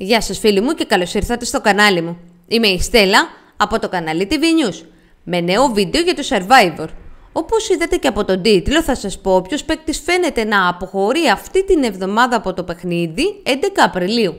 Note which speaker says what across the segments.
Speaker 1: Γεια σας φίλοι μου και καλώς ήρθατε στο κανάλι μου. Είμαι η Στέλλα από το κανάλι TV News με νέο βίντεο για το Survivor. Όπως είδατε και από τον τίτλο θα σας πω ποιος παίκτης φαίνεται να αποχωρεί αυτή την εβδομάδα από το παιχνίδι 11 Απριλίου.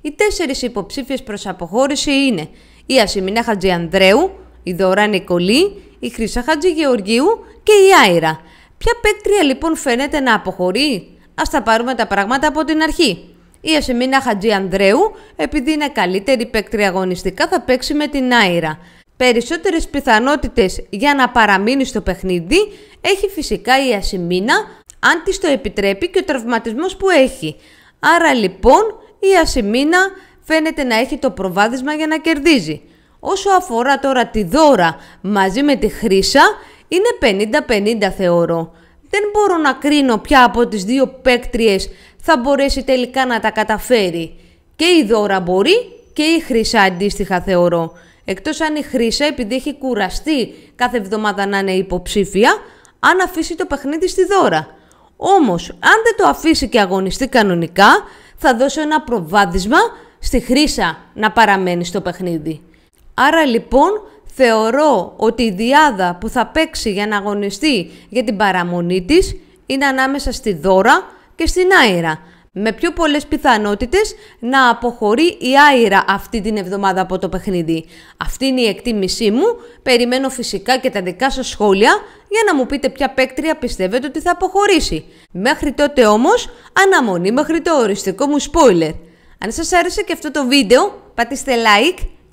Speaker 1: Οι τέσσερις υποψήφιες προς αποχώρηση είναι η Ασημίνα Χατζη Ανδρέου, η Δωρά Νικολή, η Χρυσά Χατζη Γεωργίου και η Άιρα. Ποια παίκτρια λοιπόν φαίνεται να αποχωρεί? Ας τα πάρουμε τα πράγματα από την αρχή. Η Ασημίνα Χατζή Ανδρέου, επειδή είναι καλύτερη παίκτρια αγωνιστικά, θα παίξει με την Άιρα. Περισσότερες πιθανότητες για να παραμείνει στο παιχνίδι έχει φυσικά η Ασημίνα, αν της το επιτρέπει και ο τραυματισμός που έχει. Άρα λοιπόν η Ασημίνα φαίνεται να έχει το προβάδισμα για να κερδίζει. Όσο αφορά τώρα τη δώρα μαζί με τη χρησα ειναι είναι 50-50 θεωρώ δεν μπορώ να κρίνω ποια από τις δύο παίκτριες θα μπορέσει τελικά να τα καταφέρει. Και η Δώρα μπορεί και η Χρυσά αντίστοιχα θεωρώ. Εκτός αν η Χρυσά επειδή έχει κουραστεί κάθε εβδομάδα να είναι υποψήφια, αν αφήσει το παιχνίδι στη Δώρα. Όμως, αν δεν το αφήσει και αγωνιστεί κανονικά, θα δώσω ένα προβάδισμα στη Χρύσα να παραμένει στο παιχνίδι. Άρα λοιπόν θεωρώ ότι η διάδα που θα παίξει για να αγωνιστεί για την παραμονή της είναι ανάμεσα στη Δώρα και στην άειρα. Με πιο πολλές πιθανότητες να αποχωρεί η Άιρα αυτή την εβδομάδα από το παιχνίδι. Αυτή είναι η εκτίμησή μου. Περιμένω φυσικά και τα δικά σας σχόλια για να μου πείτε ποια παίκτρια πιστεύετε ότι θα αποχωρήσει. Μέχρι τότε όμως, αναμονή μέχρι το οριστικό μου spoiler. Αν σας άρεσε και αυτό το βίντεο, πατήστε like